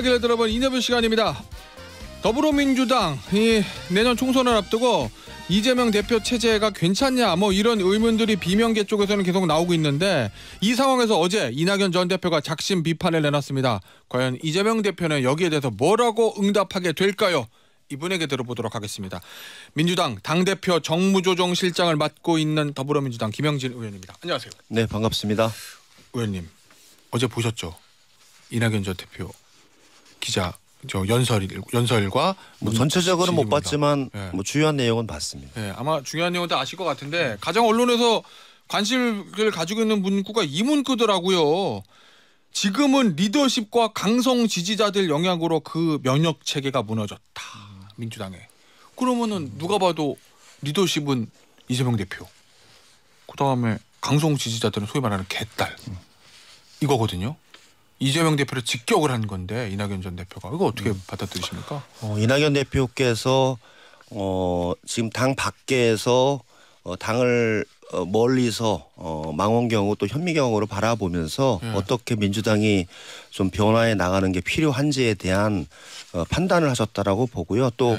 이야기를 들어본 인터뷰 시간입니다. 더불어민주당이 내년 총선을 앞두고 이재명 대표 체제가 괜찮냐 뭐 이런 의문들이 비명계 쪽에서는 계속 나오고 있는데 이 상황에서 어제 이낙연 전 대표가 작심 비판을 내놨습니다. 과연 이재명 대표는 여기에 대해서 뭐라고 응답하게 될까요? 이분에게 들어보도록 하겠습니다. 민주당 당대표 정무조정 실장을 맡고 있는 더불어민주당 김영진 의원입니다. 안녕하세요. 네, 반갑습니다. 의원님, 어제 보셨죠? 이낙연 전 대표 기자 저 연설 연설과 뭐 전체적으로 는못 봤지만 네. 예. 뭐중요한 내용은 봤습니다. 네, 아마 중요한 내용은 다 아실 것 같은데 가장 언론에서 관심을 가지고 있는 문구가 이 문구더라고요. 지금은 리더십과 강성 지지자들 영향으로 그 면역 체계가 무너졌다. 민주당에. 그러면은 누가 봐도 리더십은 이재명 대표. 그다음에 강성 지지자들은 소위 말하는 개딸. 이거거든요. 이재명 대표를 직격을 한 건데 이낙연 전 대표가 이거 어떻게 음. 받아들이십니까? 어, 이낙연 대표께서 어, 지금 당 밖에서 어, 당을 어, 멀리서 어, 망원경으로 또 현미경으로 바라보면서 예. 어떻게 민주당이 좀 변화해 나가는 게 필요한지에 대한 어, 판단을 하셨다라고 보고요. 또 예.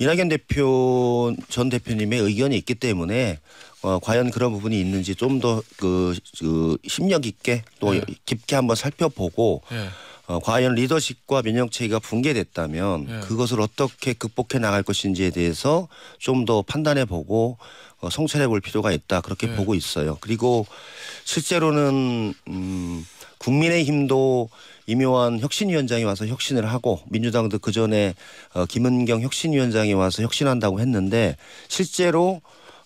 이낙연 대표 전 대표님의 의견이 있기 때문에 어, 과연 그런 부분이 있는지 좀 더 그 그 심력 있게 또 네. 깊게 한번 살펴보고 네. 어, 과연 리더십과 민영 체계가 붕괴됐다면 네. 그것을 어떻게 극복해 나갈 것인지에 대해서 좀 더 판단해 보고 어, 성찰해 볼 필요가 있다 그렇게 네. 보고 있어요. 그리고 실제로는 음, 국민의힘도 임요한 혁신위원장이 와서 혁신을 하고 민주당도 그 전에 어, 김은경 혁신위원장이 와서 혁신한다고 했는데 실제로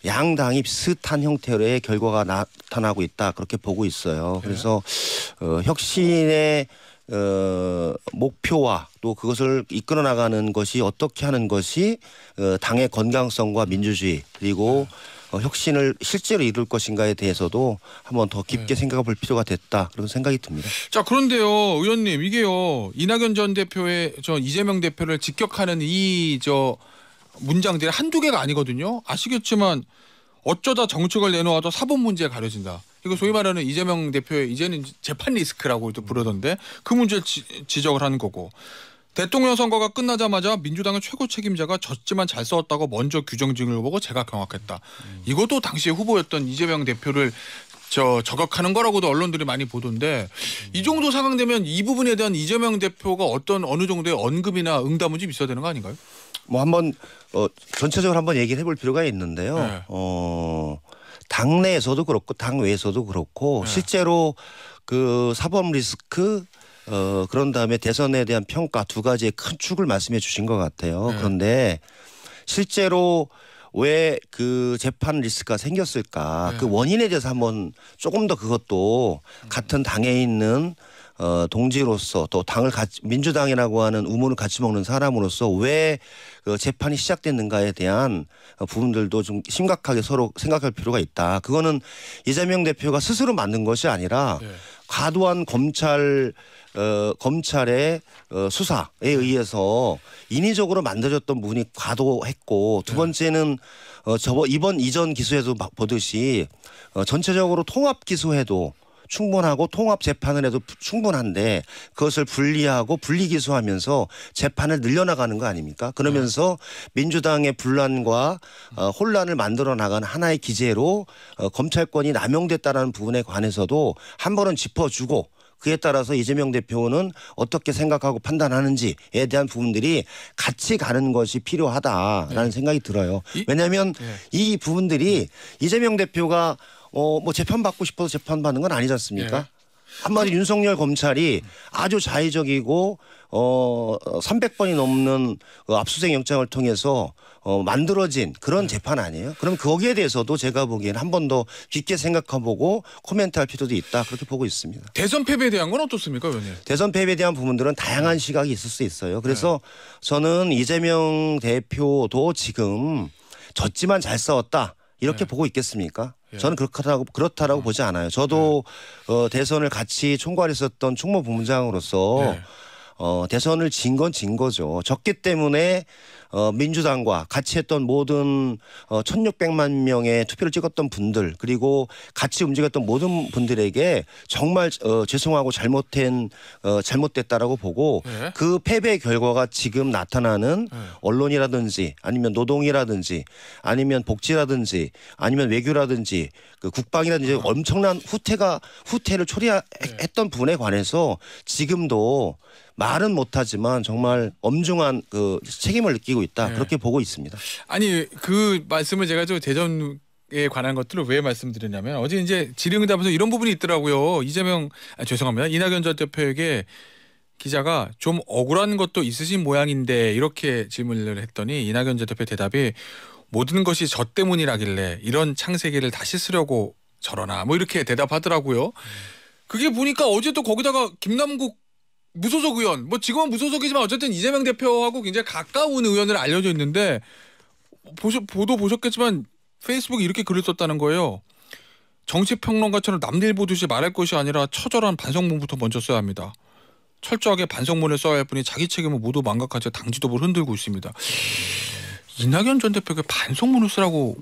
양당이 비슷한 형태로의 결과가 나타나고 있다 그렇게 보고 있어요. 네. 그래서 어, 혁신의 어, 목표와 또 그것을 이끌어 나가는 것이 어떻게 하는 것이 어, 당의 건강성과 민주주의 그리고 어, 혁신을 실제로 이룰 것인가에 대해서도 한번 더 깊게 네. 생각해 볼 필요가 됐다 그런 생각이 듭니다. 자 그런데요 의원님 이게요 이낙연 전 대표의 저 이재명 대표를 직격하는 이저 문장들이 한두 개가 아니거든요. 아시겠지만 어쩌다 정책을 내놓아도 사법 문제에 가려진다. 이거 그러니까 소위 말하는 이재명 대표의 이제는 재판 리스크라고 또 부르던데 그 문제를 지, 적을 하는 거고 대통령 선거가 끝나자마자 민주당의 최고 책임자가 졌지만 잘 싸웠다고 먼저 규정증을 보고 제가 경악했다. 이것도 당시에 후보였던 이재명 대표를 저 저격하는 거라고도 언론들이 많이 보던데 이 정도 상황 되면 이 부분에 대한 이재명 대표가 어떤 어느 정도의 언급이나 응답은 좀 있어야 되는 거 아닌가요? 뭐 한번 어, 전체적으로 한번 얘기를 해볼 필요가 있는데요. 네. 어, 당내에서도 그렇고 당 외에서도 그렇고 네. 실제로 그 사법 리스크 어, 그런 다음에 대선에 대한 평가 두 가지의 큰 축을 말씀해 주신 것 같아요. 네. 그런데 실제로 왜 그 재판 리스크가 생겼을까 네. 그 원인에 대해서 한번 조금 더 그것도 음. 같은 당에 있는 어, 동지로서 또 당을 같이, 민주당이라고 하는 우물을 같이 먹는 사람으로서 왜 그 재판이 시작됐는가에 대한 부분들도 좀 심각하게 서로 생각할 필요가 있다. 그거는 이재명 대표가 스스로 만든 것이 아니라 네. 과도한 검찰 어, 검찰의 어, 수사에 네. 의해서 인위적으로 만들어졌던 부분이 과도했고 두 네. 번째는 어, 저번 이번 이전 기소에도 보듯이 어, 전체적으로 통합 기소해도 충분하고 통합 재판을 해도 충분한데 그것을 분리하고 분리 기소하면서 재판을 늘려나가는 거 아닙니까? 그러면서 네. 민주당의 분란과 어, 혼란을 만들어 나간 하나의 기제로 어, 검찰권이 남용됐다라는 부분에 관해서도 한 번은 짚어주고 그에 따라서 이재명 대표는 어떻게 생각하고 판단하는지에 대한 부분들이 같이 가는 것이 필요하다라는 네. 생각이 들어요. 왜냐하면 네. 이 부분들이 이재명 대표가 어, 뭐 재판받고 싶어서 재판받는 건 아니지 않습니까? 예. 한마디 그 윤석열 검찰이 아주 자의적이고 어 300번이 넘는 그 압수수색 영장을 통해서 어 만들어진 그런 네. 재판 아니에요? 그럼 거기에 대해서도 제가 보기에는 한 번 더 깊게 생각해보고 코멘트할 필요도 있다 그렇게 보고 있습니다. 대선 패배에 대한 건 어떻습니까, 의원님? 대선 패배에 대한 부분들은 다양한 음. 시각이 있을 수 있어요. 예. 그래서 네. 저는 이재명 대표도 지금 졌지만 잘 싸웠다 이렇게 네. 보고 있겠습니까? 예. 저는 그렇다고 그렇다라고 음. 보지 않아요. 저도 네. 어, 대선을 같이 총괄했었던 총무본부장으로서 네. 어, 대선을 진 건 진 거죠. 졌기 때문에 어, 민주당과 같이 했던 모든 어, 1,600만 명의 투표를 찍었던 분들 그리고 같이 움직였던 모든 분들에게 정말 어, 죄송하고 잘못된 어, 잘못됐다라고 보고 네. 그 패배 결과가 지금 나타나는 네. 언론이라든지 아니면 노동이라든지 아니면 복지라든지 아니면 외교라든지 그 국방이라든지 아. 엄청난 후퇴가 후퇴를 초래했던 네. 분에 관해서 지금도 말은 못하지만 정말 엄중한 그 책임을 느끼고 있다 네. 그렇게 보고 있습니다. 아니 그 말씀을 제가 좀 대전 에 관한 것들을 왜 말씀드렸냐면 어제 이제 질의답에서 이런 부분이 있더라고요. 이재명 아, 죄송합니다. 이낙연 전 대표에게 기자가 좀 억울한 것도 있으신 모양인데 이렇게 질문을 했더니 이낙연 전 대표 대답이 모든 것이 저 때문이라길래 이런 창세기를 다시 쓰려고 저러나 뭐 이렇게 대답하더라고요. 음. 그게 보니까 어제 또 거기다가 김남국 무소속 의원 뭐 지금은 무소속이지만 어쨌든 이재명 대표하고 굉장히 가까운 의원을 알려져 있는데 보셔, 보도 보셨겠지만 페이스북에 이렇게 글을 썼다는 거예요. 정치평론가처럼 남들 보듯이 말할 것이 아니라 처절한 반성문부터 먼저 써야 합니다. 철저하게 반성문을 써야 할 뿐이 자기 책임을 모두 망각하자 당지도를 흔들고 있습니다. 이낙연 전 대표가 반성문을 쓰라고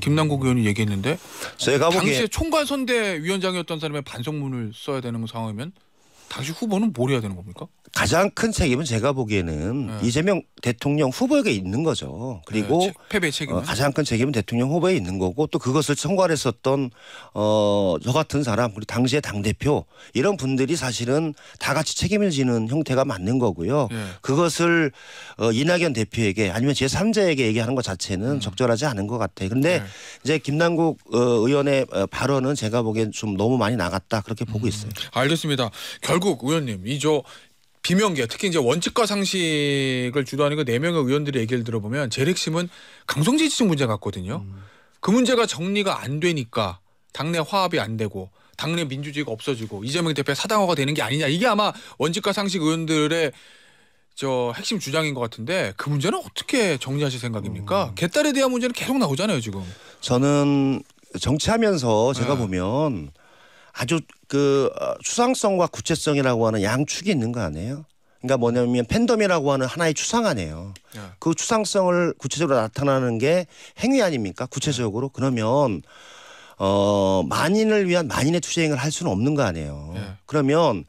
김남국 의원이 얘기했는데 제가 보기에 당시에 총괄 선대위원장이었던 사람의 반성문을 써야 되는 상황이면 다시 후보는 뭘 해야 되는 겁니까? 가장 큰 책임은 제가 보기에는 네. 이재명 대통령 후보에게 있는 거죠. 그리고 네, 패배 책임 어, 가장 큰 책임은 대통령 후보에 있는 거고 또 그것을 총괄했었던 어저 같은 사람 그리고 당시의 당 대표 이런 분들이 사실은 다 같이 책임을 지는 형태가 맞는 거고요. 네. 그것을 어, 이낙연 대표에게 아니면 제 3자에게 얘기하는 것 자체는 음. 적절하지 않은 것 같아요. 그런데 네. 이제 김남국 어, 의원의 어, 발언은 제가 보기엔 좀 너무 많이 나갔다 그렇게 보고 음. 있어요. 알겠습니다. 결국 의원님 이저 비명계 특히 이제 원칙과 상식을 주도하는 그 네 명의 의원들의 얘기를 들어보면 제 핵심은 강성지 지층 문제 같거든요. 음. 그 문제가 정리가 안 되니까 당내 화합이 안 되고 당내 민주주의가 없어지고 이재명 대표의 사당화가 되는 게 아니냐 이게 아마 원칙과 상식 의원들의 저 핵심 주장인 것 같은데 그 문제는 어떻게 정리하실 생각입니까? 음. 개딸에 대한 문제는 계속 나오잖아요 지금. 저는 정치하면서 제가 네. 보면 아주 그 어, 추상성과 구체성이라고 하는 양축이 있는 거 아니에요? 그러니까 뭐냐면 팬덤이라고 하는 하나의 추상 아니에요. 네. 그 추상성을 구체적으로 나타나는 게 행위 아닙니까? 구체적으로 그러면 어 만인을 위한 만인의 투쟁을 할 수는 없는 거 아니에요. 네. 그러면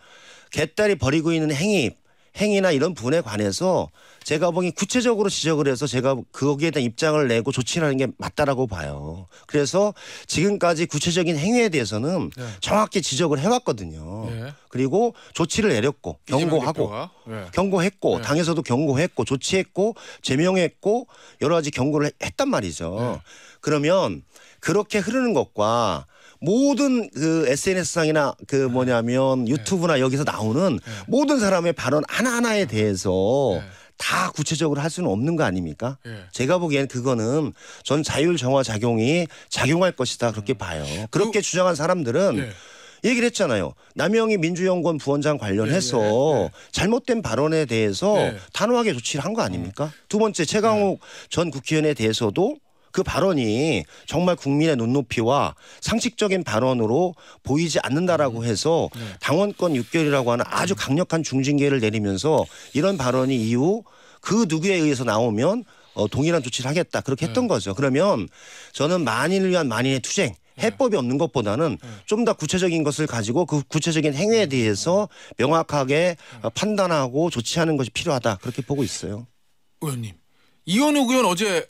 개딸이 벌이고 있는 행위 행위나 이런 분에 관해서 제가 보기 구체적으로 지적을 해서 제가 거기에 대한 입장을 내고 조치를 하는 게 맞다라고 봐요. 그래서 지금까지 구체적인 행위에 대해서는 네. 정확히 지적을 해왔거든요. 네. 그리고 조치를 내렸고 경고하고 네. 경고했고 네. 당에서도 경고했고 조치했고 제명했고 여러 가지 경고를 했단 말이죠. 네. 그러면 그렇게 흐르는 것과 모든 그 SNS상이나 그 네. 뭐냐면 네. 유튜브나 여기서 나오는 네. 모든 사람의 발언 하나하나에 대해서 다 구체적으로 할 수는 없는 거 아닙니까? 예. 제가 보기엔 그거는 전 자율 정화 작용이 작용할 것이다 그렇게 음. 봐요. 그 그렇게 주장한 사람들은 예. 얘기를 했잖아요. 남영희 민주연구원 부원장 관련해서 예, 예, 예. 잘못된 발언에 대해서 단호하게 조치를 한 거 아닙니까? 음. 두 번째 최강욱 전 국회의원에 대해서도 그 발언이 정말 국민의 눈높이와 상식적인 발언으로 보이지 않는다라고 음. 해서 네. 당원권 6개월이라고 하는 아주 음. 강력한 중징계를 내리면서 이런 발언이 이후 그 누구에 의해서 나오면 어, 동일한 조치를 하겠다 그렇게 했던 네. 거죠. 그러면 저는 만인을 위한 만인의 투쟁 네. 해법이 없는 것보다는 좀 더 구체적인 것을 가지고 그 구체적인 행위에 대해서 명확하게 어, 판단하고 조치하는 것이 필요하다 그렇게 보고 있어요. 의원님 이원욱 의원 어제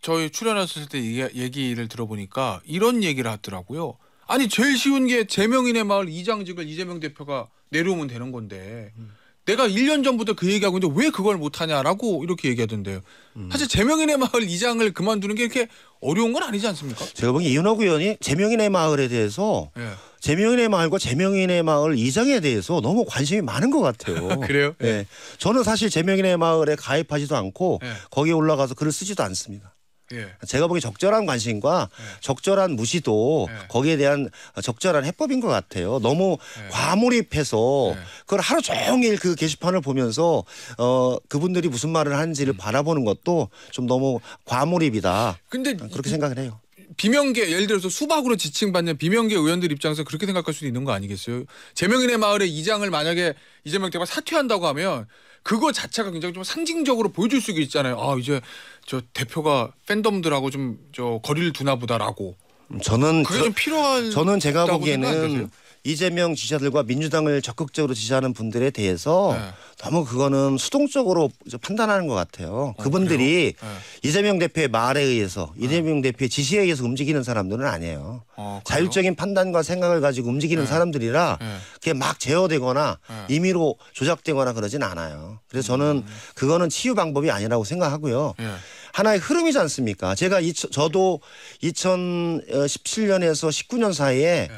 저희 출연했을때 얘기, 를 들어보니까 이런 얘기를 하더라고요. 아니 제일 쉬운 게 제명인의 마을 이장직을 이재명 대표가 내려오면 되는 건데 음. 내가 1년 전부터 그 얘기하고 있는데 왜 그걸 못하냐라고 이렇게 얘기하던데요. 음. 사실 제명인의 마을 이장을 그만두는 게 이렇게 어려운 건 아니지 않습니까? 제가 보기엔 이윤호 의원이 제명인의 마을에 대해서 예. 제명인의 마을과 제명인의 마을 이장에 대해서 너무 관심이 많은 것 같아요. 그래요? 예. 예. 저는 사실 제명인의 마을에 가입하지도 않고 예. 거기에 올라가서 글을 쓰지도 않습니다. 예. 제가 보기에 적절한 관심과 예. 적절한 무시도 예. 거기에 대한 적절한 해법인 것 같아요. 너무 예. 과몰입해서 예. 그걸 하루 종일 그 게시판을 보면서 어 그분들이 무슨 말을 하는지를 음. 바라보는 것도 좀 너무 과몰입이다. 근데 그렇게 생각을 해요. 비명계 예를 들어서 수박으로 지칭받는 비명계 의원들 입장에서 그렇게 생각할 수도 있는 거 아니겠어요? 재명인의 마을의 이장을 만약에 이재명 대가 사퇴한다고 하면 그거 자체가 굉장히 좀 상징적으로 보여줄 수 있잖아요. 아 이제 저 대표가 팬덤들하고 좀 저 거리를 두나 보다라고. 저는 그게 저, 좀 필요한. 저는 제가 보기에는. 이재명 지지자들과 민주당을 적극적으로 지지하는 분들에 대해서 네. 너무 그거는 수동적으로 판단하는 것 같아요. 어, 그분들이 네. 이재명 대표의 말에 의해서 이재명 네. 대표의 지시에 의해서 움직이는 사람들은 아니에요. 어, 자율적인 판단과 생각을 가지고 움직이는 네. 사람들이라 네. 그게 막 제어되거나 임의로 조작되거나 그러진 않아요. 그래서 저는 음. 그거는 치유 방법이 아니라고 생각하고요. 예. 하나의 흐름이지 않습니까? 제가 이, 저도 2017년에서 19년 사이에 네.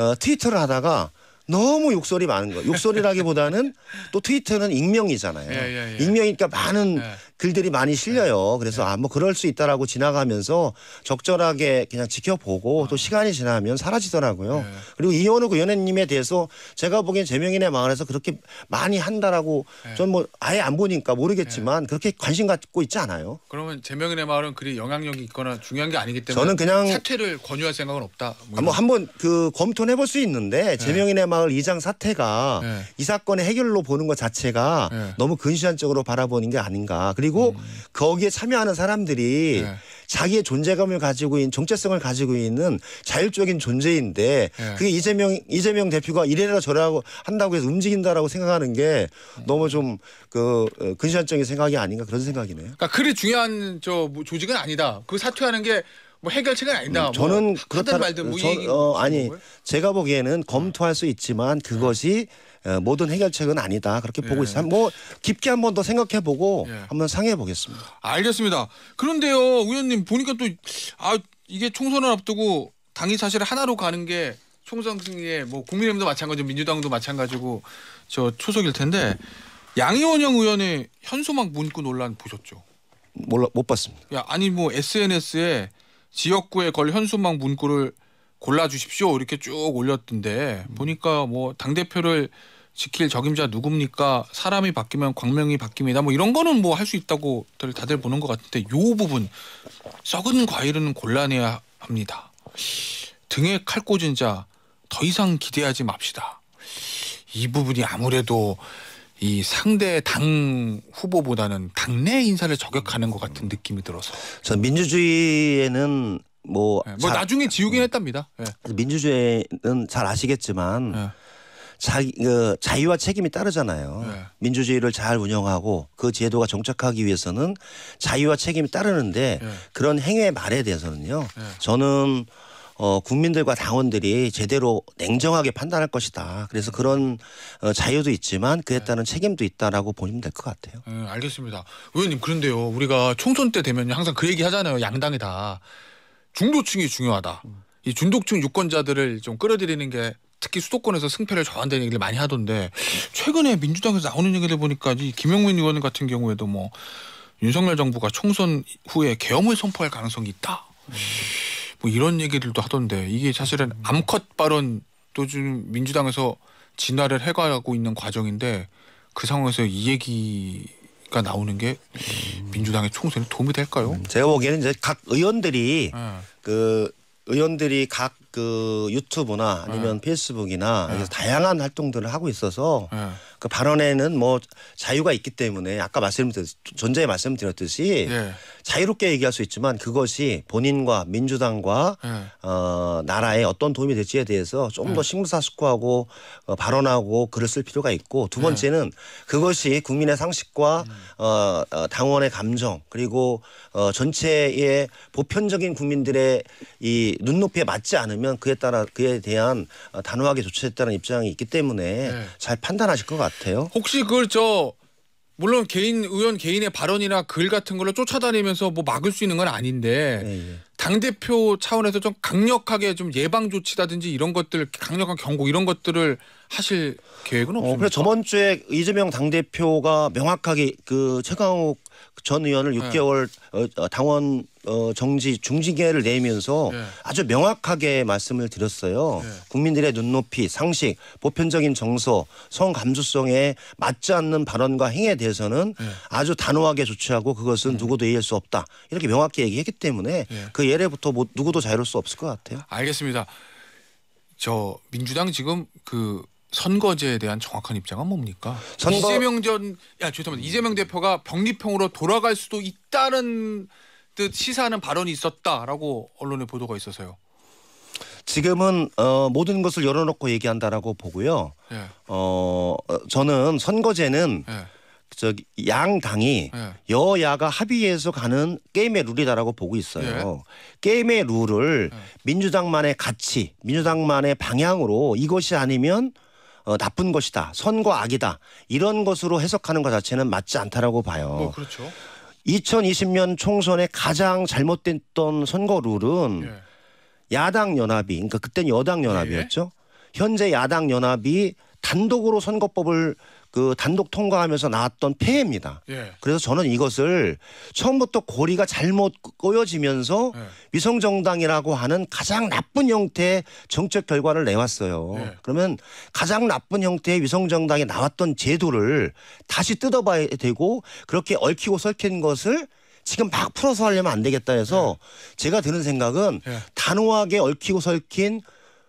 어, 트위터를 하다가 너무 욕설이 많은 거. 예요 욕설이라기보다는 또 트위터는 익명이잖아요. 예, 예, 예. 익명이니까 많은 예. 글들이 많이 실려요. 네. 그래서 네. 아뭐 그럴 수 있다라고 지나가면서 적절하게 그냥 지켜보고 또 아. 시간이 지나면 사라지더라고요. 네. 그리고 이현우 그 연예님에 대해서 제가 보기엔 재명인의 마을에서 그렇게 많이 한다라고 전 뭐 아예 안 보니까 모르겠지만 그렇게 관심 갖고 있지 않아요. 그러면 재명인의 마을은 그리 영향력이 있거나 중요한 게 아니기 때문에 저는 그냥 사퇴를 권유할 생각은 없다. 뭐뭐 아, 뭐 한번 그 검토는 해볼 수 있는데 재명인의 마을 이장 사태가 이 사건의 해결로 보는 것 자체가 너무 근시안적으로 바라보는 게 아닌가. 그리고 그리고 음. 거기에 참여하는 사람들이 네. 자기의 존재감을 가지고 있는 정체성을 가지고 있는 자율적인 존재인데 네. 그게 이재명 이재명 대표가 이래라 저래라고 한다고 해서 움직인다라고 생각하는 게 음. 너무 좀그 어, 근시안적인 생각이 아닌가 그런 생각이네요. 그러니까 그리 중요한 저 뭐 조직은 아니다. 그 사퇴하는 게뭐 해결책은 아니다. 음, 뭐 저는 뭐 그렇다 말든 뭐 어, 아니 거예요? 뭐 제가 보기에는 검토할 수 있지만 그것이 네. 어, 모든 해결책은 아니다 그렇게 보고 예. 있어요. 뭐 깊게 한번 더 생각해보고 예. 한번 상의해 보겠습니다. 알겠습니다. 그런데요, 의원님 보니까 또 아 이게 총선을 앞두고 당이 사실 하나로 가는 게 총선 승리에 뭐 국민의힘도 마찬가지고 민주당도 마찬가지고 저 초석일 텐데 양이원영 의원의 현수막 문구 논란 보셨죠? 몰라 못 봤습니다. 야 아니 뭐 SNS에 지역구에 걸 현수막 문구를 골라주십시오 이렇게 쭉 올렸던데 음. 보니까 뭐 당 대표를 지킬 적임자 누굽니까 사람이 바뀌면 광명이 바뀝니다 뭐 이런 거는 뭐 할 수 있다고 다들 보는 것 같은데 요 부분 썩은 과일은 골라내야 합니다 등에 칼 꽂은 자 더 이상 기대하지 맙시다 이 부분이 아무래도 이 상대 당 후보보다는 당내 인사를 저격하는 것 같은 음. 느낌이 들어서. 저 민주주의에는 뭐, 네, 뭐 자, 나중에 지우긴 음. 했답니다. 네. 민주주의는 잘 아시겠지만 네. 자기 그 자유와 책임이 따르잖아요. 민주주의를 잘 운영하고 그 제도가 정착하기 위해서는 자유와 책임이 따르는데 그런 행위의 말에 대해서는요. 저는 어, 국민들과 당원들이 제대로 냉정하게 판단할 것이다. 그래서 그런 어, 자유도 있지만 그에 따른 책임도 있다라고 보시면 될 것 같아요. 음, 알겠습니다. 의원님 그런데요, 우리가 총선 때 되면 항상 그 얘기 하잖아요. 양당이 다 중도층이 중요하다. 이 중도층 유권자들을 좀 끌어들이는 게 특히 수도권에서 승패를 저한다는 얘기를 많이 하던데 최근에 민주당에서 나오는 얘기를 보니까 이 김영민 의원 같은 경우에도 뭐 윤석열 정부가 총선 후에 계엄을 선포할 가능성이 있다. 뭐 이런 얘기들도 하던데 이게 사실은 암컷 발언또 지금 민주당에서 진화를 해가고 있는 과정인데 그 상황에서 이 얘기 가 나오는 게 민주당의 총선에 도움이 될까요? 음, 제가 보기에는 이제 각 의원들이 네. 그 의원들이 각 그 유튜브나 아니면 네. 페이스북이나 예. 다양한 활동들을 하고 있어서 그 발언에는 뭐 자유가 있기 때문에 아까 말씀드렸 전제에 말씀드렸듯이 예. 자유롭게 얘기할 수 있지만 그것이 본인과 민주당과 예. 어, 나라에 어떤 도움이 될지에 대해서 좀더 식무사숙고하고 예. 어, 발언하고 글을 쓸 필요가 있고 두 예. 번째는 그것이 국민의 상식과 음. 어, 어, 당원의 감정 그리고 어, 전체의 보편적인 국민들의 이 눈높이에 맞지 않으면 그에 따라 그에 대한 단호하게 조치했다는 입장이 있기 때문에 예. 잘 판단하실 것 같아요. 같아요. 혹시 그걸 저 물론 개인 의원 개인의 발언이나 글 같은 걸로 쫓아다니면서 뭐 막을 수 있는 건 아닌데 예, 예. 당 대표 차원에서 좀 강력하게 좀 예방 조치라든지 이런 것들 강력한 경고 이런 것들을 하실 계획은 없습니 어, 그래 저번 주에 이재명 당 대표가 명확하게 그 최강욱 전 의원을 6개월 네. 어, 어, 당원 어, 정지 중징계를 내면서 네. 아주 명확하게 말씀을 드렸어요. 네. 국민들의 눈높이, 상식, 보편적인 정서, 성 감수성에 맞지 않는 발언과 행위에 대해서는 네. 아주 단호하게 조치하고 그것은 누구도 이해할 수 없다 이렇게 명확히 얘기했기 때문에 그 예례부터 뭐 누구도 자유로울 수 없을 것 같아요. 알겠습니다. 저 민주당 지금 그 선거제에 대한 정확한 입장은 뭡니까? 선거... 이재명 전야 죄송합니다. 이재명 대표가 병리평으로 돌아갈 수도 있다는. 듯 시사하는 발언이 있었다라고 언론의 보도가 있어서요. 지금은 어, 모든 것을 열어놓고 얘기한다라고 보고요. 예. 어, 어 저는 선거제는 예. 저양 당이 예. 여야가 합의해서 가는 게임의 룰이다라고 보고 있어요. 예. 게임의 룰을 예. 민주당만의 가치, 민주당만의 방향으로 이것이 아니면 어, 나쁜 것이다, 선거 악이다 이런 것으로 해석하는 것 자체는 맞지 않다라고 봐요. 뭐 그렇죠. 2020년 총선에 가장 잘못됐던 선거 룰은 예. 야당 연합이 그러니까 그때는 여당 연합이었죠. 예. 현재 야당 연합이 단독으로 선거법을 그 단독 통과하면서 나왔던 폐해입니다. 예. 그래서 저는 이것을 처음부터 고리가 잘못 꼬여지면서 예. 위성 정당이라고 하는 가장 나쁜 형태의 정책 결과를 내왔어요. 예. 그러면 가장 나쁜 형태의 위성 정당이 나왔던 제도를 다시 뜯어봐야 되고 그렇게 얽히고 설킨 것을 지금 막 풀어서 하려면 안 되겠다 해서 예. 제가 드는 생각은 예. 단호하게 얽히고 설킨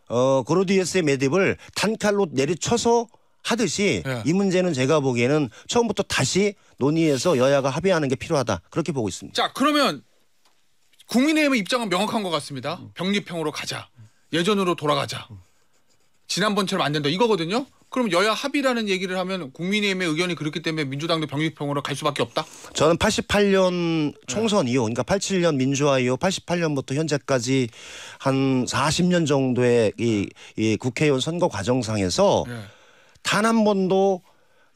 어, 그로디에스의 매듭을 단칼로 내리쳐서 하듯이 예. 이 문제는 제가 보기에는 처음부터 다시 논의해서 여야가 합의하는 게 필요하다 그렇게 보고 있습니다. 자 그러면 국민의힘의 입장은 명확한 것 같습니다. 병립형으로 가자. 예전으로 돌아가자. 지난번처럼 안 된다 이거거든요. 그럼 여야 합의라는 얘기를 하면 국민의힘의 의견이 그렇기 때문에 민주당도 병립형으로 갈 수밖에 없다? 저는 88년 총선 이후 그러니까 87년 민주화 이후 88년부터 현재까지 한 40년 정도의 이, 이 국회의원 선거 과정상에서 네. 단한 번도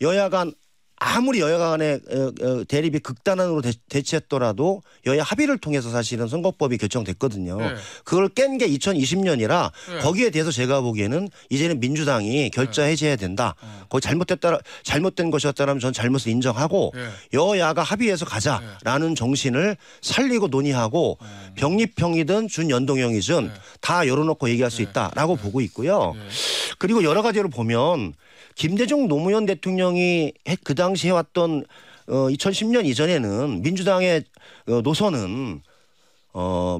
여야 간 아무리 여야 간의 어, 어, 대립이 극단으로 대치했더라도 여야 합의를 통해서 사실은 선거법이 결정됐거든요. 네. 그걸 깬 게 2020년이라 네. 거기에 대해서 제가 보기에는 이제는 민주당이 결자 네. 해제해야 된다. 네. 거기 잘못됐다 잘못된 것이었다면 저는 잘못을 인정하고 네. 여야가 합의해서 가자라는 네. 정신을 살리고 논의하고 병립형이든 준연동형이든 다 열어놓고 얘기할 수 있다라고 보고 있고요. 그리고 여러 가지로 보면 김대중 노무현 대통령이 그 당시 해왔던 어, 2010년 이전에는 민주당의 어, 노선은 어,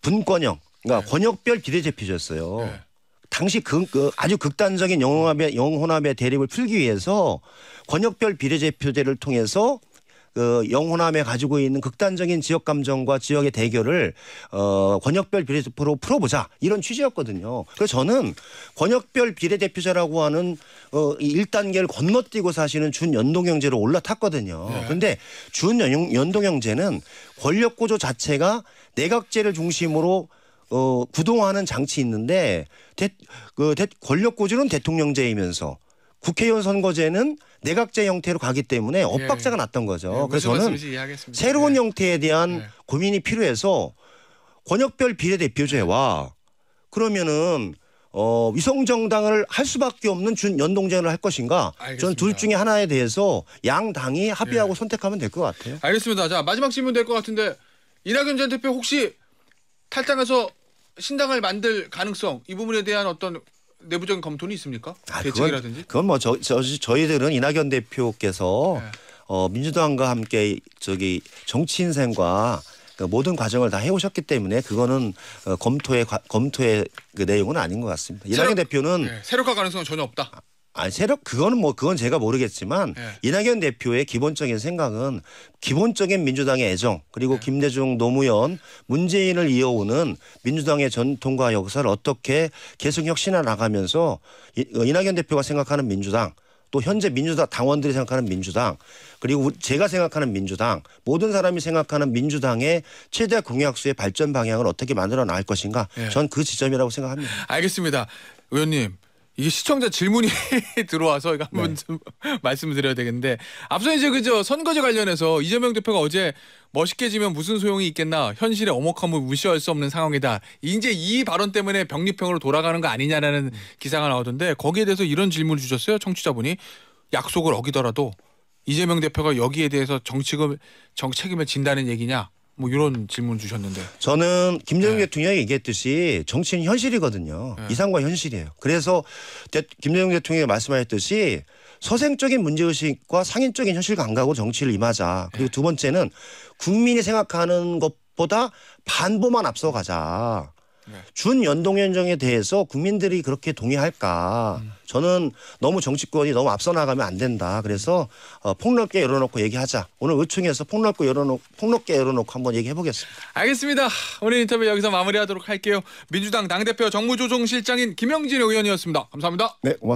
분권형, 그러니까 네. 권역별 비례제표제였어요. 네. 당시 그, 그 아주 극단적인 영혼합의, 영혼합의 대립을 풀기 위해서 권역별 비례제표제를 통해서 그 영호남에 가지고 있는 극단적인 지역 감정과 지역의 대결을 어 권역별 비례대표로 풀어보자 이런 취지였거든요. 그래서 저는 권역별 비례대표자라고 하는 어 1단계를 건너뛰고 사실은 준연동형제로 올라탔거든요. 그런데 네. 준연동형제는 권력구조 자체가 내각제를 중심으로 어, 구동하는 장치 있는데 대, 그 대, 권력 구조는 대통령제이면서 국회의원 선거제는 내각제 형태로 가기 때문에 엇박자가 예, 예. 났던 거죠. 예, 그래서 저는 새로운 형태에 대한 고민이 필요해서 권역별 비례대표제와 그러면은 어, 위성정당을 할 수밖에 없는 준 연동제를 할 것인가? 저는 둘 중에 하나에 대해서 양 당이 합의하고 예. 선택하면 될 것 같아요. 알겠습니다. 자 마지막 질문 될 것 같은데 이낙연 전 대표 혹시 탈당해서 신당을 만들 가능성 이 부분에 대한 어떤 내부적인 검토는 있습니까? 아, 대책이라든지? 그건, 그건 뭐 저, 저, 저희들은 이낙연 대표께서 네. 어, 민주당과 함께 저기 정치 인생과 그 모든 과정을 다 해오셨기 때문에 그거는 어, 검토의 과, 검토의 그 내용은 아닌 것 같습니다. 이낙연 새로, 대표는 네, 세력화 가능성은 전혀 없다. 아, 아 세력 그거는 뭐 그건 제가 모르겠지만 예. 이낙연 대표의 기본적인 생각은 기본적인 민주당의 애정 그리고 예. 김대중 노무현 문재인을 이어오는 민주당의 전통과 역사를 어떻게 계속 혁신해 나가면서 이, 어, 이낙연 대표가 생각하는 민주당 또 현재 민주당 당원들이 생각하는 민주당 그리고 제가 생각하는 민주당 모든 사람이 생각하는 민주당의 최대 공약수의 발전 방향을 어떻게 만들어 나갈 것인가 예. 전그 지점이라고 생각합니다. 알겠습니다. 의원님 이게 시청자 질문이 들어와서 이거 한번 네. 좀 말씀을 드려야 되겠는데 앞서 이제 그저 선거제 관련해서 이재명 대표가 어제 멋있게 지면 무슨 소용이 있겠나 현실의 어목함을 무시할 수 없는 상황이다 이제 이 발언 때문에 병립형으로 돌아가는 거 아니냐라는 음. 기사가 나오던데 거기에 대해서 이런 질문을 주셨어요 청취자분이 약속을 어기더라도 이재명 대표가 여기에 대해서 정책을 정책임을 진다는 얘기냐 뭐 이런 질문 주셨는데 저는 김정은 네. 대통령이 얘기했듯이 정치는 현실이거든요. 네. 이상과 현실이에요. 그래서 대, 김정은 대통령이 말씀하셨듯이 서생적인 문제의식과 상인적인 현실 감각으로 정치를 임하자. 그리고 네. 두 번째는 국민이 생각하는 것보다 반보만 앞서가자. 네. 준연동연정에 대해서 국민들이 그렇게 동의할까? 음. 저는 너무 정치권이 너무 앞서 나가면 안 된다. 그래서 어, 폭넓게 열어놓고 얘기하자. 오늘 의총에서 폭넓게 열어놓고 폭넓게 열어놓고 한번 얘기해 보겠습니다. 알겠습니다. 오늘 인터뷰 여기서 마무리하도록 할게요. 민주당 당대표 정무조정실장인 김영진 의원이었습니다. 감사합니다. 네, 고맙습니다.